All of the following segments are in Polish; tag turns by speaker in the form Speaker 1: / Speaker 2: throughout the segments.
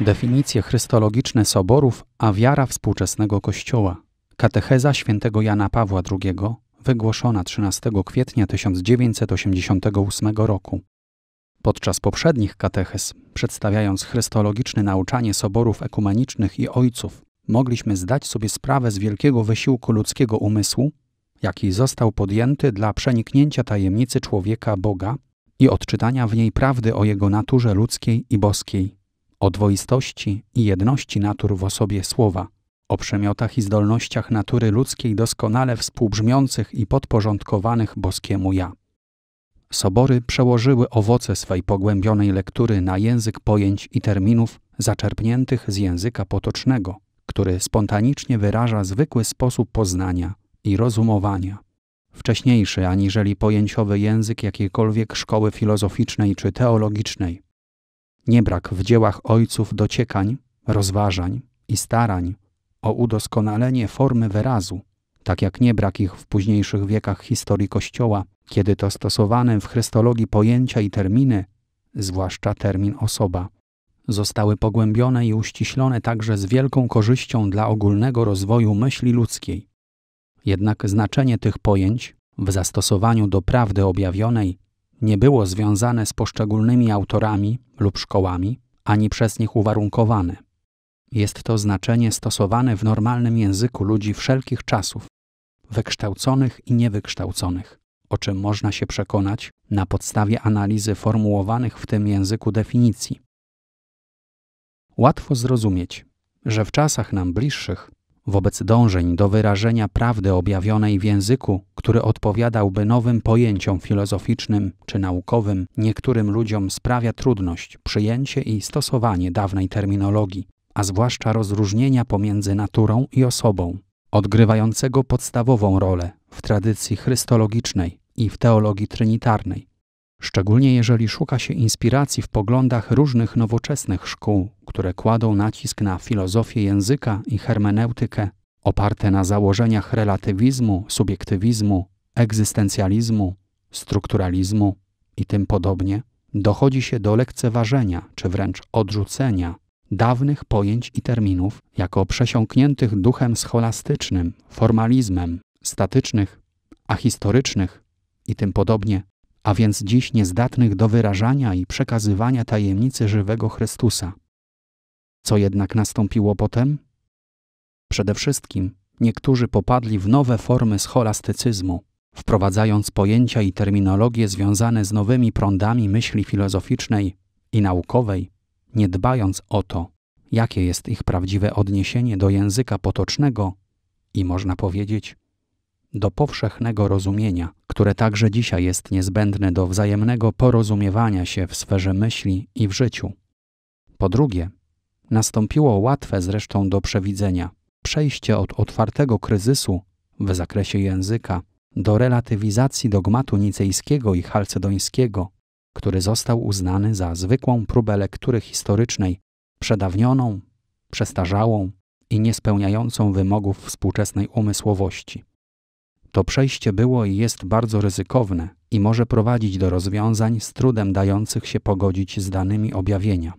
Speaker 1: Definicje chrystologiczne soborów, a wiara współczesnego Kościoła. Katecheza świętego Jana Pawła II, wygłoszona 13 kwietnia 1988 roku. Podczas poprzednich katechez, przedstawiając chrystologiczne nauczanie soborów ekumenicznych i ojców, mogliśmy zdać sobie sprawę z wielkiego wysiłku ludzkiego umysłu, jaki został podjęty dla przeniknięcia tajemnicy człowieka Boga i odczytania w niej prawdy o jego naturze ludzkiej i boskiej o dwoistości i jedności natur w osobie słowa, o przemiotach i zdolnościach natury ludzkiej doskonale współbrzmiących i podporządkowanych boskiemu ja. Sobory przełożyły owoce swej pogłębionej lektury na język pojęć i terminów zaczerpniętych z języka potocznego, który spontanicznie wyraża zwykły sposób poznania i rozumowania. Wcześniejszy aniżeli pojęciowy język jakiejkolwiek szkoły filozoficznej czy teologicznej, nie brak w dziełach ojców dociekań, rozważań i starań o udoskonalenie formy wyrazu, tak jak nie brak ich w późniejszych wiekach historii Kościoła, kiedy to stosowane w chrystologii pojęcia i terminy, zwłaszcza termin osoba, zostały pogłębione i uściślone także z wielką korzyścią dla ogólnego rozwoju myśli ludzkiej. Jednak znaczenie tych pojęć w zastosowaniu do prawdy objawionej nie było związane z poszczególnymi autorami lub szkołami, ani przez nich uwarunkowane. Jest to znaczenie stosowane w normalnym języku ludzi wszelkich czasów, wykształconych i niewykształconych, o czym można się przekonać na podstawie analizy formułowanych w tym języku definicji. Łatwo zrozumieć, że w czasach nam bliższych wobec dążeń do wyrażenia prawdy objawionej w języku, który odpowiadałby nowym pojęciom filozoficznym czy naukowym, niektórym ludziom sprawia trudność przyjęcie i stosowanie dawnej terminologii, a zwłaszcza rozróżnienia pomiędzy naturą i osobą, odgrywającego podstawową rolę w tradycji chrystologicznej i w teologii trinitarnej Szczególnie jeżeli szuka się inspiracji w poglądach różnych nowoczesnych szkół, które kładą nacisk na filozofię języka i hermeneutykę, oparte na założeniach relatywizmu, subiektywizmu, egzystencjalizmu, strukturalizmu i tym podobnie, dochodzi się do lekceważenia czy wręcz odrzucenia dawnych pojęć i terminów jako przesiąkniętych duchem scholastycznym, formalizmem, statycznych, ahistorycznych i tym podobnie a więc dziś niezdatnych do wyrażania i przekazywania tajemnicy żywego Chrystusa. Co jednak nastąpiło potem? Przede wszystkim niektórzy popadli w nowe formy scholastycyzmu, wprowadzając pojęcia i terminologie związane z nowymi prądami myśli filozoficznej i naukowej, nie dbając o to, jakie jest ich prawdziwe odniesienie do języka potocznego i można powiedzieć do powszechnego rozumienia, które także dzisiaj jest niezbędne do wzajemnego porozumiewania się w sferze myśli i w życiu. Po drugie, nastąpiło łatwe zresztą do przewidzenia przejście od otwartego kryzysu w zakresie języka do relatywizacji dogmatu nicejskiego i chalcedońskiego, który został uznany za zwykłą próbę lektury historycznej, przedawnioną, przestarzałą i niespełniającą wymogów współczesnej umysłowości. To przejście było i jest bardzo ryzykowne i może prowadzić do rozwiązań z trudem dających się pogodzić z danymi objawienia.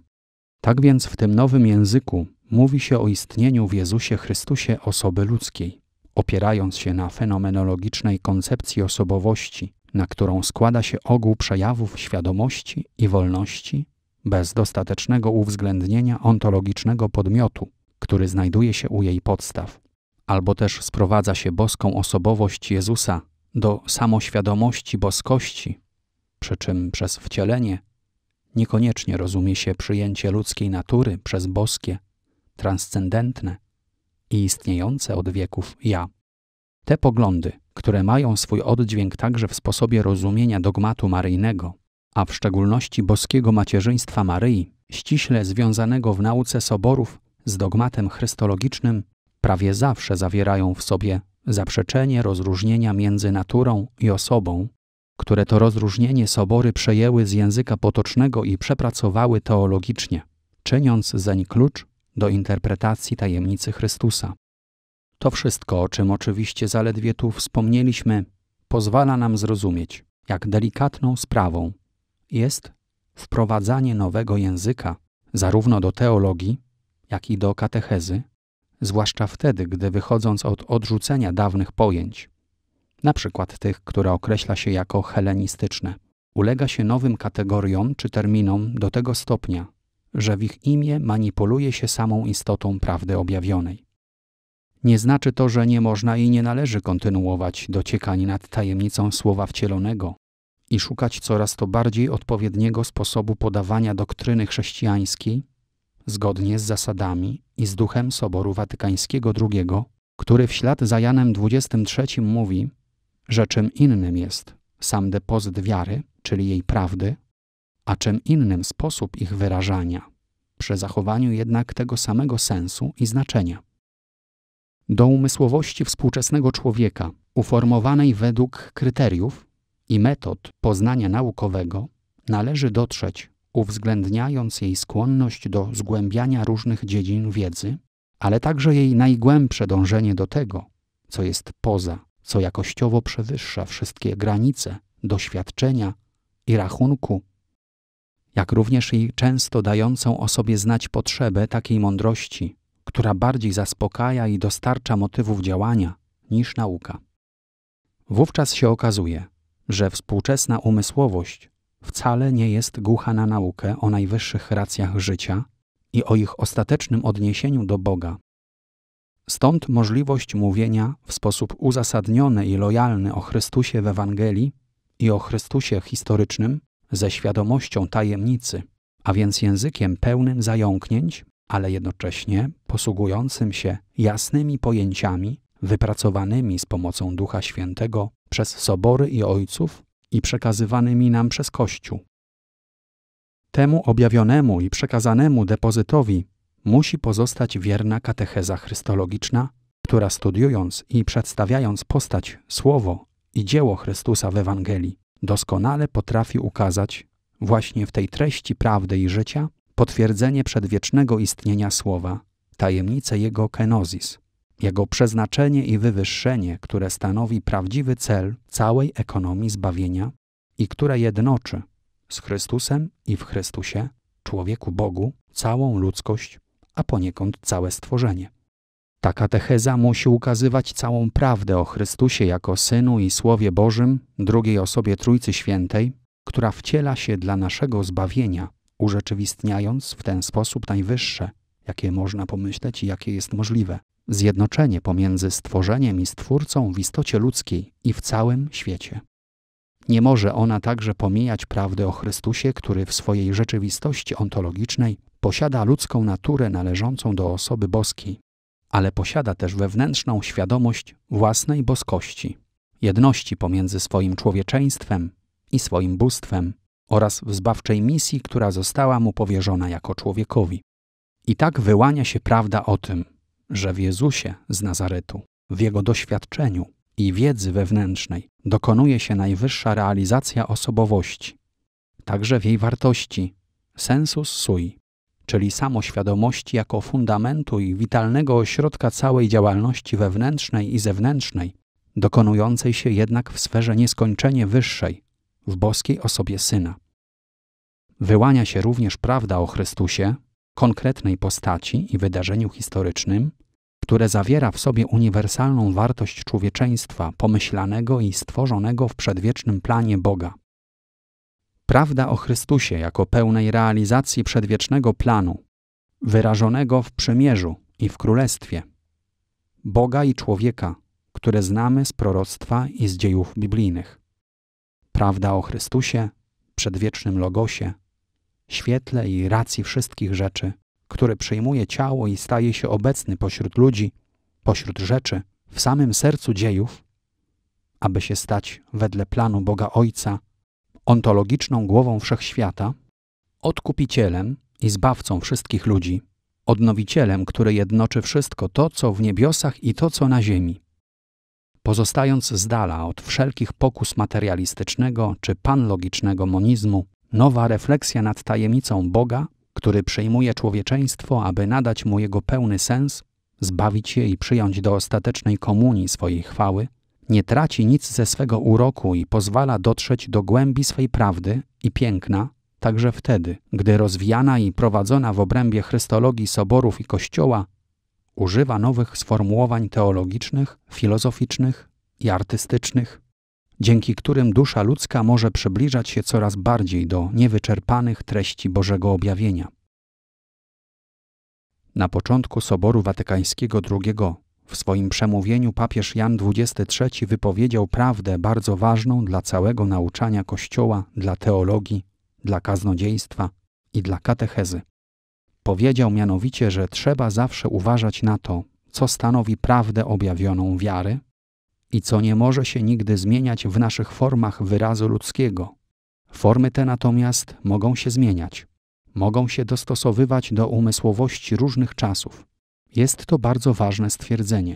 Speaker 1: Tak więc w tym nowym języku mówi się o istnieniu w Jezusie Chrystusie osoby ludzkiej, opierając się na fenomenologicznej koncepcji osobowości, na którą składa się ogół przejawów świadomości i wolności bez dostatecznego uwzględnienia ontologicznego podmiotu, który znajduje się u jej podstaw albo też sprowadza się boską osobowość Jezusa do samoświadomości boskości, przy czym przez wcielenie niekoniecznie rozumie się przyjęcie ludzkiej natury przez boskie, transcendentne i istniejące od wieków ja. Te poglądy, które mają swój oddźwięk także w sposobie rozumienia dogmatu maryjnego, a w szczególności boskiego macierzyństwa Maryi, ściśle związanego w nauce soborów z dogmatem chrystologicznym, prawie zawsze zawierają w sobie zaprzeczenie rozróżnienia między naturą i osobą, które to rozróżnienie sobory przejęły z języka potocznego i przepracowały teologicznie, czyniąc zeń klucz do interpretacji tajemnicy Chrystusa. To wszystko, o czym oczywiście zaledwie tu wspomnieliśmy, pozwala nam zrozumieć, jak delikatną sprawą jest wprowadzanie nowego języka zarówno do teologii, jak i do katechezy, zwłaszcza wtedy, gdy wychodząc od odrzucenia dawnych pojęć, na przykład tych, które określa się jako helenistyczne, ulega się nowym kategoriom czy terminom do tego stopnia, że w ich imię manipuluje się samą istotą prawdy objawionej. Nie znaczy to, że nie można i nie należy kontynuować dociekań nad tajemnicą słowa wcielonego i szukać coraz to bardziej odpowiedniego sposobu podawania doktryny chrześcijańskiej zgodnie z zasadami i z duchem Soboru Watykańskiego II, który w ślad za Janem XXIII mówi, że czym innym jest sam depozyt wiary, czyli jej prawdy, a czym innym sposób ich wyrażania, przy zachowaniu jednak tego samego sensu i znaczenia. Do umysłowości współczesnego człowieka, uformowanej według kryteriów i metod poznania naukowego, należy dotrzeć uwzględniając jej skłonność do zgłębiania różnych dziedzin wiedzy, ale także jej najgłębsze dążenie do tego, co jest poza, co jakościowo przewyższa wszystkie granice doświadczenia i rachunku, jak również jej często dającą o sobie znać potrzebę takiej mądrości, która bardziej zaspokaja i dostarcza motywów działania niż nauka. Wówczas się okazuje, że współczesna umysłowość wcale nie jest głucha na naukę o najwyższych racjach życia i o ich ostatecznym odniesieniu do Boga. Stąd możliwość mówienia w sposób uzasadniony i lojalny o Chrystusie w Ewangelii i o Chrystusie historycznym ze świadomością tajemnicy, a więc językiem pełnym zająknięć, ale jednocześnie posługującym się jasnymi pojęciami wypracowanymi z pomocą Ducha Świętego przez sobory i ojców i przekazywanymi nam przez Kościół. Temu objawionemu i przekazanemu depozytowi musi pozostać wierna katecheza chrystologiczna, która studiując i przedstawiając postać, słowo i dzieło Chrystusa w Ewangelii, doskonale potrafi ukazać właśnie w tej treści prawdy i życia potwierdzenie przedwiecznego istnienia słowa, tajemnicę jego kenozis, jego przeznaczenie i wywyższenie, które stanowi prawdziwy cel całej ekonomii zbawienia i które jednoczy z Chrystusem i w Chrystusie, człowieku Bogu, całą ludzkość, a poniekąd całe stworzenie. Ta katecheza musi ukazywać całą prawdę o Chrystusie jako Synu i Słowie Bożym, drugiej osobie Trójcy Świętej, która wciela się dla naszego zbawienia, urzeczywistniając w ten sposób najwyższe, jakie można pomyśleć i jakie jest możliwe, zjednoczenie pomiędzy stworzeniem i stwórcą w istocie ludzkiej i w całym świecie. Nie może ona także pomijać prawdy o Chrystusie, który w swojej rzeczywistości ontologicznej posiada ludzką naturę należącą do osoby boskiej, ale posiada też wewnętrzną świadomość własnej boskości, jedności pomiędzy swoim człowieczeństwem i swoim bóstwem oraz w zbawczej misji, która została mu powierzona jako człowiekowi. I tak wyłania się prawda o tym, że w Jezusie z Nazaretu, w Jego doświadczeniu i wiedzy wewnętrznej dokonuje się najwyższa realizacja osobowości, także w jej wartości, sensus sui, czyli samoświadomości jako fundamentu i witalnego ośrodka całej działalności wewnętrznej i zewnętrznej, dokonującej się jednak w sferze nieskończenie wyższej, w boskiej osobie Syna. Wyłania się również prawda o Chrystusie, konkretnej postaci i wydarzeniu historycznym, które zawiera w sobie uniwersalną wartość człowieczeństwa pomyślanego i stworzonego w przedwiecznym planie Boga. Prawda o Chrystusie jako pełnej realizacji przedwiecznego planu, wyrażonego w przymierzu i w królestwie, Boga i człowieka, które znamy z proroctwa i z dziejów biblijnych. Prawda o Chrystusie, przedwiecznym Logosie, świetle i racji wszystkich rzeczy, które przyjmuje ciało i staje się obecny pośród ludzi, pośród rzeczy, w samym sercu dziejów, aby się stać wedle planu Boga Ojca ontologiczną głową wszechświata, odkupicielem i zbawcą wszystkich ludzi, odnowicielem, który jednoczy wszystko to, co w niebiosach i to, co na ziemi. Pozostając z dala od wszelkich pokus materialistycznego czy panlogicznego monizmu, nowa refleksja nad tajemnicą Boga który przyjmuje człowieczeństwo, aby nadać mu jego pełny sens, zbawić je i przyjąć do ostatecznej komunii swojej chwały, nie traci nic ze swego uroku i pozwala dotrzeć do głębi swej prawdy i piękna, także wtedy, gdy rozwijana i prowadzona w obrębie chrystologii soborów i kościoła, używa nowych sformułowań teologicznych, filozoficznych i artystycznych, dzięki którym dusza ludzka może przybliżać się coraz bardziej do niewyczerpanych treści Bożego objawienia. Na początku Soboru Watykańskiego II w swoim przemówieniu papież Jan XXIII wypowiedział prawdę bardzo ważną dla całego nauczania Kościoła, dla teologii, dla kaznodziejstwa i dla katechezy. Powiedział mianowicie, że trzeba zawsze uważać na to, co stanowi prawdę objawioną wiary, i co nie może się nigdy zmieniać w naszych formach wyrazu ludzkiego. Formy te natomiast mogą się zmieniać, mogą się dostosowywać do umysłowości różnych czasów. Jest to bardzo ważne stwierdzenie,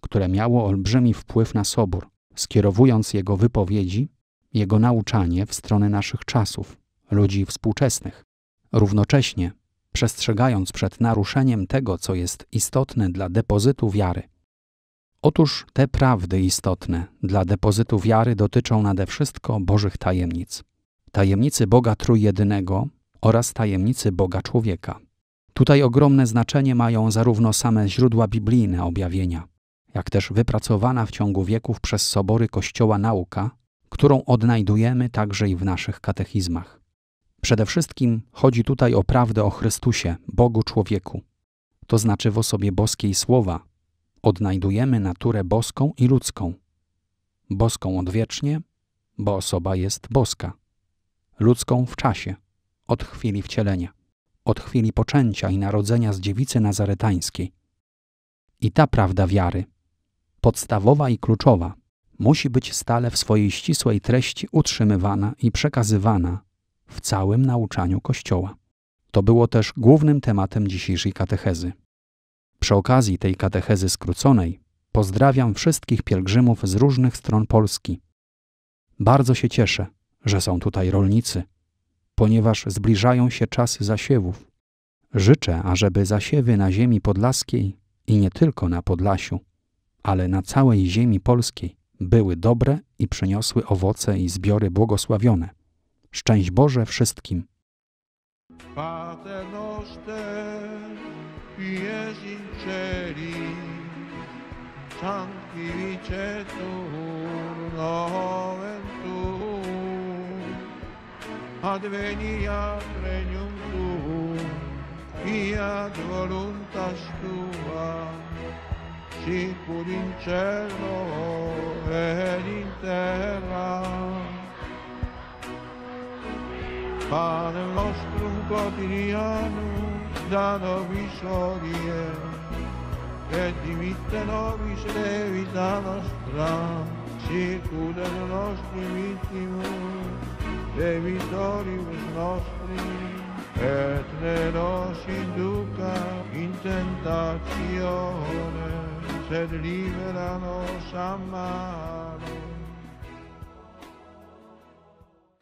Speaker 1: które miało olbrzymi wpływ na Sobór, skierowując jego wypowiedzi, jego nauczanie w stronę naszych czasów, ludzi współczesnych. Równocześnie przestrzegając przed naruszeniem tego, co jest istotne dla depozytu wiary, Otóż te prawdy istotne dla depozytu wiary dotyczą nade wszystko Bożych tajemnic. Tajemnicy Boga Trójjednego oraz tajemnicy Boga Człowieka. Tutaj ogromne znaczenie mają zarówno same źródła biblijne objawienia, jak też wypracowana w ciągu wieków przez sobory Kościoła nauka, którą odnajdujemy także i w naszych katechizmach. Przede wszystkim chodzi tutaj o prawdę o Chrystusie, Bogu człowieku, to znaczy w osobie boskiej słowa, odnajdujemy naturę boską i ludzką. Boską odwiecznie, bo osoba jest boska. Ludzką w czasie, od chwili wcielenia, od chwili poczęcia i narodzenia z dziewicy nazaretańskiej. I ta prawda wiary, podstawowa i kluczowa, musi być stale w swojej ścisłej treści utrzymywana i przekazywana w całym nauczaniu Kościoła. To było też głównym tematem dzisiejszej katechezy. Przy okazji tej katechezy skróconej pozdrawiam wszystkich pielgrzymów z różnych stron Polski. Bardzo się cieszę, że są tutaj rolnicy, ponieważ zbliżają się czasy zasiewów. Życzę, ażeby zasiewy na ziemi podlaskiej i nie tylko na Podlasiu, ale na całej ziemi polskiej były dobre i przyniosły owoce i zbiory błogosławione. Szczęść Boże wszystkim. Pater noster. Limpi e sinceri, santi vice turno ventù, advenia regnum tuum, fiat voluntas tua, sicur in cielo ed in terra. Padre nostrum quotidianum, Vitano visorie, e di vitano visere vita nostra, sicura le nostre vittime, e vittorius nostri, et ne nos induca in tentazione, sed libera nos a